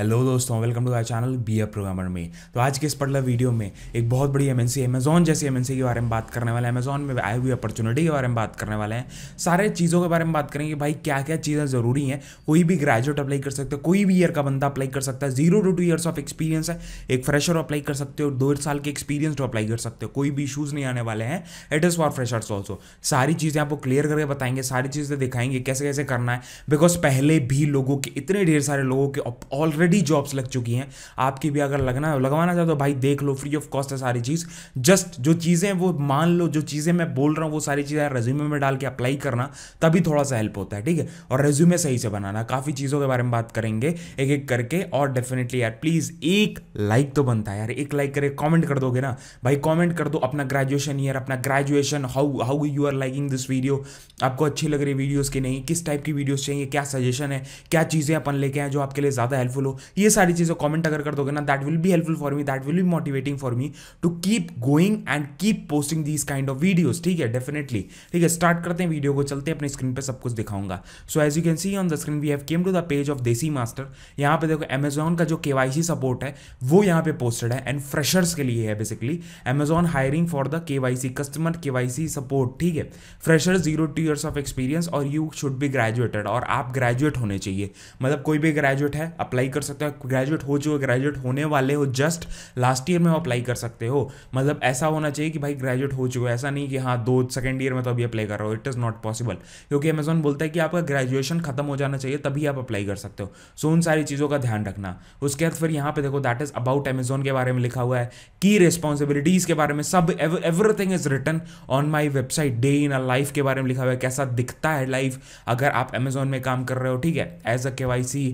hello दोस्तों welcome to I channel be a programmer में तो आज के इस पढ़ला वीडियो में एक बहुत बड़ी एमएनसी अमेजोन जैसी एमएनसी के बारे में बात करने वाले हैं अमेजोन में आई हुई अपॉर्चुनिटी के बारे में बात करने वाले हैं सारे चीज़ों के बारे में बात करेंगे भाई क्या क्या चीज़ें ज़रूरी हैं कोई भी ग्रेजुएट अप्लाई कर सकते हो कोई भी ईयर का बंदा अप्लाई कर सकता है zero to two years of experience है एक फ्रेशर अप्लाई कर सकते हो दो साल के एक्सपीरियंस टू अप्लाई कर सकते हो कोई भी इशूज़ नहीं आने वाले हैं it is for freshers also सारी चीज़ें आपको क्लियर करके बताएंगे सारी चीज़ें दिखाएंगे कैसे कैसे करना है बिकॉज पहले भी लोगों के इतने ढेर सारे लोगों के ऑलरेडी ऑलरेडी जॉब्स लग चुकी हैं आपकी भी अगर लगना लगवाना चाहते हो तो भाई देख लो फ्री ऑफ कॉस्ट है सारी चीज़ जस्ट जो चीज़ें वो मान लो जो चीज़ें मैं बोल रहा हूँ वो सारी चीज़ें रेज्यूमे में डाल के अप्लाई करना तभी थोड़ा सा हेल्प होता है ठीक है और रेज्यूमे सही से बनाना काफ़ी चीज़ों के बारे में बात करेंगे एक एक करके और डेफिनेटली यार प्लीज़ एक लाइक तो बनता है यार एक लाइक करे कॉमेंट कर दोगे ना भाई कॉमेंट कर दो अपना ग्रेजुएशन ईयर अपना graduation how how you are liking this video आपको अच्छी लग रही वीडियोज़ की नहीं किस टाइप की वीडियोज़ चाहिए क्या सजेशन है क्या चीज़ें अपन लेके आए जो आपके लिए ज़्यादा हेल्पफुल हो ये सारी चीज़ें कॉमेंट अगर कर दोगे ना दैट विल भी helpful for me that will भी motivating for me to keep going and keep posting this kind of videos ठीक है डेफिनेटली ठीक है स्टार्ट करते हैं वीडियो को चलते हैं अपनी स्क्रीन पर सब कुछ दिखाऊंगा so as you can see on the screen we have came to the page of Desi master यहाँ पे देखो अमेजोन का जो के सपोर्ट है वो यहाँ पे पोस्टेड है एंड फ्रेशर्स के लिए है basically Amazon hiring for the K customer K support ठीक है fresher zero two years of experience और यू शुड बी ग्रेजुएटेड और आप ग्रेजुएट होने चाहिए मतलब कोई भी ग्रेजुएट है अप्लाई कर सकते हो ग्रेजुएट हो चुके ग्रेजुएट होने वाले हो जस्ट लास्ट ईयर में अप्लाई कर सकते हो मतलब ऐसा होना चाहिए कि भाई ग्रेजुएट हो चुके ऐसा नहीं कि हाँ दो सेकेंड ईयर में तो अभी अप्लाई कर रहा हो इट इज़ नॉट पॉसिबल क्योंकि अमेजोन बोलता है कि आपका ग्रेजुएशन खत्म हो जाना चाहिए तभी आप अप्लाई कर सकते हो सो उन सारी चीज़ों का ध्यान रखना उसके बाद फिर यहाँ पे देखो दैट इज़ अबाउट अमेजोन के बारे में लिखा हुआ है की रिस्पॉन्सिबिलिटीज़ के बारे में सब everything is return on my website day in a life के बारे में लिखा हुआ है कैसा दिखता है लाइफ अगर आप अमेजोन में काम कर रहे हो ठीक है एज अ के वाई सी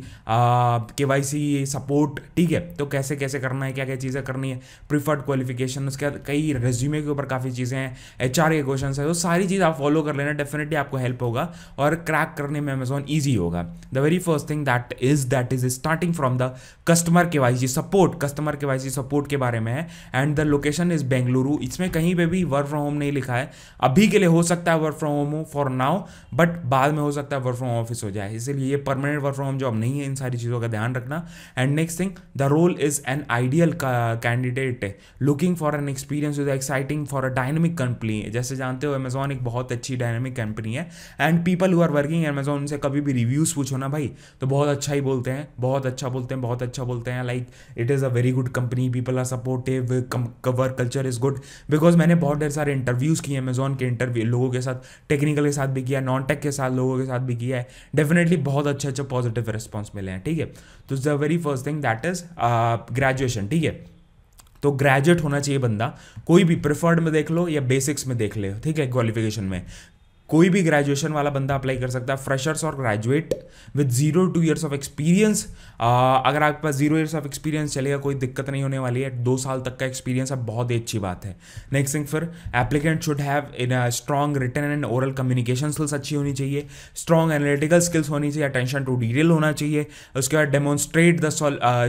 के वाई के सपोर्ट ठीक है तो कैसे कैसे करना है क्या क्या चीज़ें करनी है प्रीफर्ड क्वालिफिकेशन उसके बाद कई रेज्यूमे के ऊपर काफ़ी चीज़ें हैं एच के क्वेश्चन है तो सारी चीज़ आप फॉलो कर लेना डेफिनेटली आपको हेल्प होगा और क्रैक करने में अमेजोन ईजी होगा the very first thing that is that is starting from the customer K Y support customer K Y support के बारे में है and the location is Bengaluru इसमें कहीं पर भी वर्क फ्रॉम होम नहीं लिखा है अभी के लिए हो सकता है work from home for now but बाद में हो सकता है वर्क फ्रॉम ऑफिस हो जाए इसीलिए ये permanent work from home job नहीं है इन सारी चीज़ों का ध्यान रखना अपना and next thing the role is an ideal candidate looking for an experience is exciting for a dynamic company जैसे जानते हो अमेजोन एक बहुत अच्छी डायनेमिक कंपनी है and people who are working Amazon उनसे कभी भी रिव्यूज़ पूछो ना भाई तो बहुत अच्छा ही बोलते हैं बहुत अच्छा बोलते हैं बहुत अच्छा बोलते हैं like it is a very good company people are supportive work culture is good because मैंने बहुत ढेर सारे इंटरव्यूज़ किए अमेजोन के इंटरव्यू लोगों के साथ टेक्निकल के साथ भी किया नॉन टेक के साथ लोगों के साथ भी किया है डेफिनेटली बहुत अच्छे अच्छे पॉजिटिव रिस्पॉन्स मिले हैं ठीक है तो तो the very first thing that is graduation ठीक है तो ग्रेजुएट होना चाहिए बंदा कोई भी प्रिफर्ड में देख लो या बेसिक्स में देख ले ठीक है क्वालिफिकेशन में कोई भी ग्रेजुएशन वाला बंदा अप्लाई कर सकता है फ्रेशर्स और graduate with zero two years of experience अगर आपके पास जीरो ईयर्स ऑफ एक्सपीरियंस चलेगा कोई दिक्कत नहीं होने वाली है दो साल तक का एक्सपीरियंस अब बहुत ही अच्छी बात है नेक्स्ट थिंग फिर applicant should have in strong written and oral communication skills अच्छी होनी चाहिए स्ट्रॉन्ग एनालिटिकल स्किल्स होनी चाहिए अटेंशन टू डिटेल होना चाहिए उसके बाद demonstrate the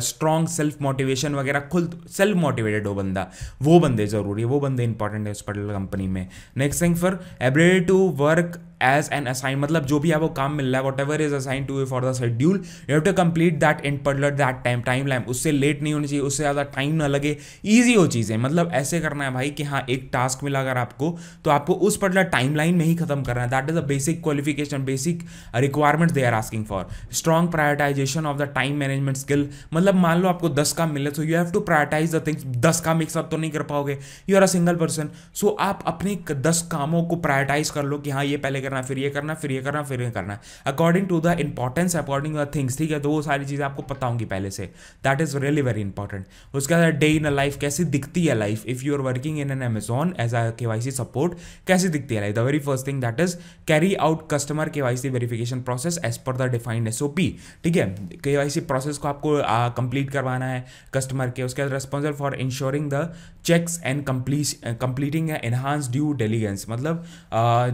strong self motivation वगैरह खुद सेल्फ मोटिवेटेड हो बंदा वो बंदे जरूरी है वो बंदे इंपॉर्टेंट है उस पर्टिकुलर कंपनी में नेक्स्ट थिंग फिर ability to work as an assign मतलब जो भी आपको काम मिल रहा है whatever is assign to you for the schedule you have to complete that in particular that time time line उससे लेट नहीं होनी चाहिए उससे ज़्यादा टाइम ना लगे ईजी हो चीज़ें मतलब ऐसे करना है भाई कि हाँ एक टास्क मिला अगर आपको तो आपको उस पर्टिकुलर टाइम लाइन में ही खत्म करना है that is a basic qualification basic requirement they are asking for strong prioritization of the time management skill मतलब मान लो आपको दस काम मिले तो you have to prioritize the things दस काम एक साथ तो नहीं कर पाओगे you are a single person so आप अपने दस कामों को प्रायोरटाइज कर लो कि हाँ ये पहले करना फिर ये करना फिर ये करना फिर ये करना according to the importance according to the things ठीक है तो वो सारी चीज़ें आपको पता होंगी पहले से that is really very important उसके बाद डे इन अ लाइफ कैसी दिखती है life if you are working in an Amazon as a K Y C support कैसी दिखती है life the very first thing that is carry out customer K Y C verification process as per the defined S O P ठीक है के Y सी process को आपको complete करवाना है कस्टमर के उसके बाद responsible for ensuring the checks and complete completing enhance due diligence मतलब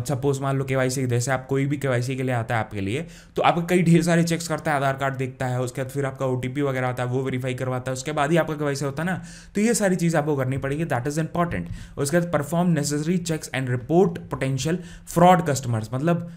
सपोज मान लो के केवाईसी जैसे आप कोई भी केवाईसी के लिए आता है आपके लिए तो आपका कई ढेर सारे चेक्स करता है आधार कार्ड देखता है उसके बाद फिर आपका ओ वगैरह आता है वो वेरीफाई करवाता है उसके बाद ही आपका केवाईसी होता है ना तो ये सारी चीज़ आपको करनी पड़ेगी दैट इज़ इंपॉर्टेंट उसके बाद perform necessary checks and report potential fraud customers मतलब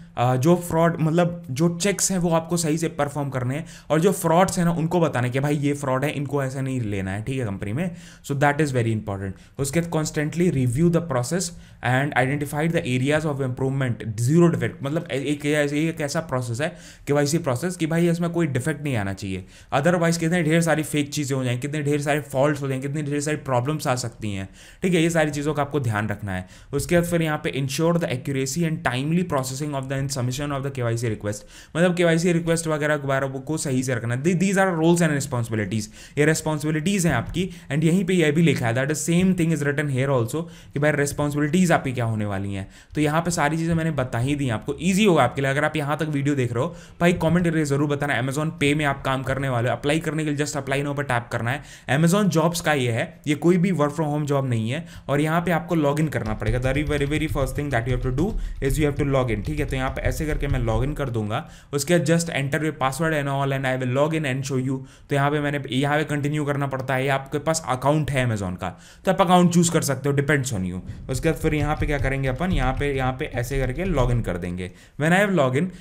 जो फ्रॉड मतलब जो चेक्स हैं वो आपको सही से परफॉर्म करने हैं और जो फ्रॉड्स हैं ना उनको बताने के भाई ये फ्रॉड है इनको ऐसा नहीं लेना है ठीक है कंपनी में so that is very important उसके बाद constantly review the process and identified the areas of improvement zero defect मतलब एक ऐसे एक ऐसा प्रोसेस है कि भाई इसी प्रोसेस कि भाई इसमें कोई डिफेक्ट नहीं आना चाहिए अदरवाइज कितने ढेर सारी फेक चीज़ें हो जाएँ कितने ढेर सारे फॉल्ट हो जाएँ कितनी ढेर सारी प्रॉब्लम्स आ सकती हैं ठीक है ये सारी चीज़ों का आपको ध्यान रखना है उसके बाद फिर यहाँ पे ensure the accuracy and timely processing of the and submission of the K request मतलब के रिक्वेस्ट वगैरह वगैरह को सही से रखना these are roles and responsibilities ये रिस्पॉन्सिबिलिटीज़ हैं आपकी एंड यहीं पर यह भी लिखा है that the same thing is written here also कि भाई रिस्पॉन्सिबिलिटीज़ आपकी क्या होने वाली हैं तो यहाँ पर सारी चीज़ें मैंने बताई नहीं दी आपको ईजी होगा आपके लिए अगर आप यहाँ तक वीडियो देख रहे हो भाई कॉमेंट करके जरूर बताना अमेजॉन पे में आप काम करने वाले अप्लाई करने के लिए जस्ट अप्लाई नाउ पर टैप करना है अमेजॉन जॉब्स का ये है ये कोई भी वर्क फ्रॉम होम जॉब नहीं है और यहाँ पे आपको लॉग इन करना पड़ेगा the very very first thing that you have to do is you have to log in ठीक है तो यहाँ पर ऐसे करके मैं लॉग इन कर दूंगा उसके बाद just enter way password and all and I will log in and show you तो यहाँ पे मैंने यहाँ पे कंटिन्यू करना पड़ता है आपके पास अकाउंट है अमेजोन का तो आप अकाउंट चूज कर सकते हो डिपेंड्स ऑन यू उसके बाद फिर यहाँ पे क्या करेंगे अपन यहाँ पे यहाँ पे ऐसे करके लॉग इन कर देंगे when I have log in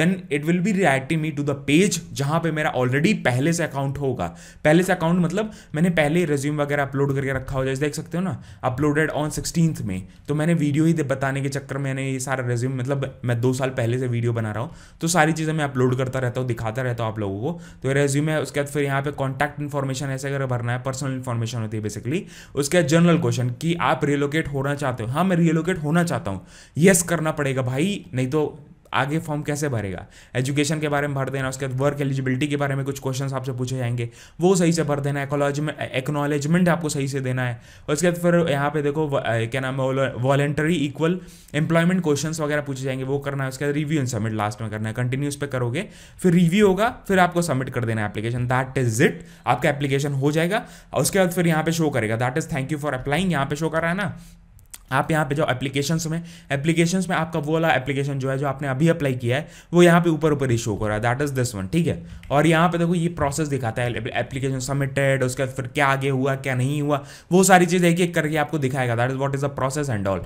then it will be reacting me to the page जहाँ पे मेरा ऑलरेडी पहले से अकाउंट होगा पहले से अकाउंट मतलब मैंने पहले ही वगैरह अपलोड करके रखा हो जैसे देख सकते हो ना अपलोडेड ऑन सिक्सटीन में तो मैंने वीडियो ही बताने के चक्कर में मैंने ये सारा रिज्यूम मतलब मैं दो साल पहले से वीडियो बना रहा हूँ तो सारी चीज़ें मैं अपलोड करता रहता हूँ दिखाता रहता हूँ आप लोगों को तो रेज्यूम है उसके बाद फिर यहाँ पे कॉन्टैक्ट इन्फॉर्मेशन ऐसे अगर भरना है पर्सनल इन्फॉर्मेशन होती है बेसिकली उसके बाद जनरल क्वेश्चन कि आप रिलोकेट होना चाहते हो हाँ मैं रिलोकेट होना चाहता हूँ येस करना पड़ेगा देगा भाई नहीं तो आगे फॉर्म कैसे भरेगा एजुकेशन के बारे में भर देना उसके बाद वर्क एलिजिबिलिटी के बारे में कुछ क्वेश्चंस आपसे पूछे जाएंगे वो सही से भर देना है एक्नॉलेजमेंट आपको सही से देना है उसके बाद फिर यहाँ पे देखो क्या नाम है वॉलेंटरी इक्वल एम्प्लॉयमेंट क्वेश्चन वगैरह पूछे जाएंगे वो करना है उसके बाद रिव्यू एंड सबमिट लास्ट में करना है कंटिन्यूस पे पर करोगे फिर रिव्यू होगा फिर आपको सबमिट कर देना है एप्लीकेशन दैट इज इट आपका एप्लीकेशन हो जाएगा और उसके बाद फिर यहाँ पे शो करेगा that is thank you for applying यहाँ पे शो कर रहा है ना आप यहाँ पे जाओ एप्लीकेशंस में एप्लीकेशंस में आपका वो वाला एप्लीकेशन जो है जो आपने अभी अप्लाई किया है वो यहाँ पे ऊपर ऊपर इशू हो कर रहा है दैट इज दिस वन ठीक है और यहाँ पे देखो ये प्रोसेस दिखाता है एप्लीकेशन सबमिटेड उसके बाद फिर क्या आगे हुआ क्या नहीं हुआ वो सारी चीज़ एक एक करके आपको दिखाएगा that is what is a process and all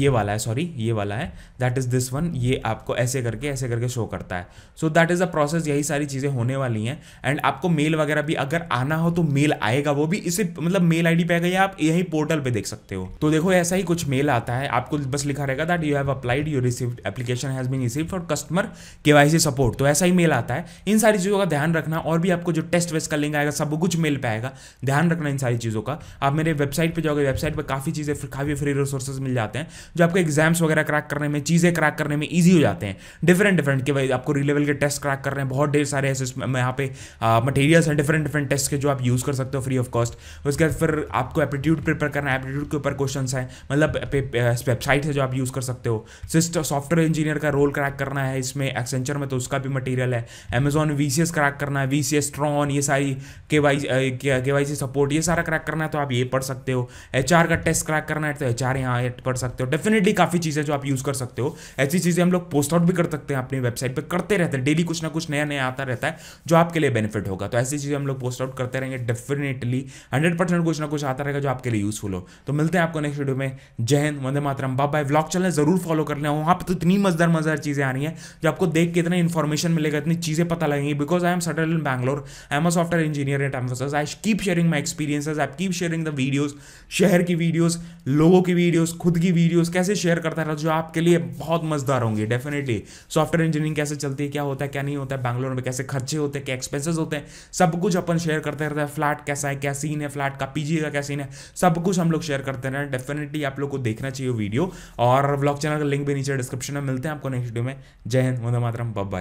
ये वाला है सॉरी ये वाला है दैट इज दिस वन ये आपको ऐसे करके ऐसे करके शो करता है so that is a process यही सारी चीज़ें होने वाली हैं एंड आपको मेल वगैरह भी अगर आना हो तो मेल आएगा वो भी इसे मतलब मेल आई पे आएगा या आप यही पोर्टल पर देख सकते हो तो देखो ऐसा ही कुछ मेल आता है आपको बस लिखा रहेगा that you have applied you receive application has been receive for customer K support तो ऐसा ही मेल आता है इन सारी चीज़ों का ध्यान रखना और भी आपको जो टेस्ट वेस्ट का लिंक आएगा सब कुछ मेल पर आएगा ध्यान रखना इन सारी चीज़ों का आप मेरे वेबसाइट पर जाओगे वेबसाइट पर काफ़ी चीज़ें काफ़ी फ्री रिसोर्सेज मिल जाते हैं जो आपको एग्जाम्स वगैरह क्रैक करने में चीज़ें क्रैक करने में ईजी हो जाते हैं डिफरेंट डिफरेंट के भाई आपको री लेवल के टेस्ट क्रैक कर रहे हैं बहुत ढेर सारे ऐसे यहाँ पे मटेरियल्स हैं डिफरेंट डिफरेंट टेस्ट के जो आप यूज़ कर सकते हो फ्री ऑफ कॉस्ट उसके बाद फिर आपको एप्टीट्यूड प्रिपेयर करना है एप्टीट्यूड के ऊपर क्वेश्चन है मतलब मतलब वेबसाइट है जो आप यूज़ कर सकते हो सिस्टम सॉफ्टवेयर इंजीनियर का रोल क्रैक करना है इसमें एक्सेंचर में तो उसका भी मटेरियल है अमेजोन वी सी क्रैक करना है वी सी एस ट्रॉन ये सारी के वाई के वाई सी सपोर्ट ये सारा क्रैक करना है तो आप ये पढ़ सकते हो एच आर का टेस्ट क्रैक करना है तो एच आर यहाँ पढ़ सकते हो डेफिनेटली काफ़ी चीज़ें जो आप यूज़ कर सकते हो ऐसी चीज़ें हम लोग पोस्ट आउट भी कर सकते हैं अपनी वेबसाइट पर करते रहते हैं डेली कुछ ना कुछ नया नया आता रहता है जो आपके लिए बेनिफिट होगा तो ऐसी चीज़ें हम लोग पोस्ट आउट करते रहेंगे डेफिनेटली हंड्रेड परसेंट कुछ ना कुछ आता रहेगा जो आपके लिए यूज़फुल हो तो मिलते हैं आपको नेक्स्ट वीडियो में जय हिंद वंदे मातरम बाय बाय व्लॉग चैनल जरूर फॉलो कर लें वहाँ पर तो इतनी मजदार मज़दार चीज़ें आ रही हैं जो आपको देख के इतना इन्फॉर्मेशन मिलेगा इतनी चीज़ें पता लगेंगी because I am settled in Bangalore I am a software engineer at Mphasis I keep sharing my experiences I keep sharing the videos शहर की वीडियोज़ लोगों की वीडियोज़ खुद की वीडियोज़ कैसे शेयर करता रहा जो आपके लिए बहुत मजदार होंगी डेफिनेटली सॉफ्टवेयर इंजीनियरिंग कैसे चलती है क्या होता है क्या नहीं होता है बैंगलोर में कैसे खर्चे होते हैं क्या एक्सपेंसेस होते हैं सब कुछ अपन शेयर करते रहते हैं फ्लैट कैसा है क्या सीन है फ्लैट का पीजी का क्या सीन है सब कुछ हम लोग शेयर करते रहे डेफिनेटली आप लोग को देखना चाहिए वीडियो और ब्लॉग चैनल का लिंक भी नीचे डिस्क्रिप्शन में मिलते हैं आपको नेक्स्ट वीडियो में जय हिंद वंदे मातरम बाय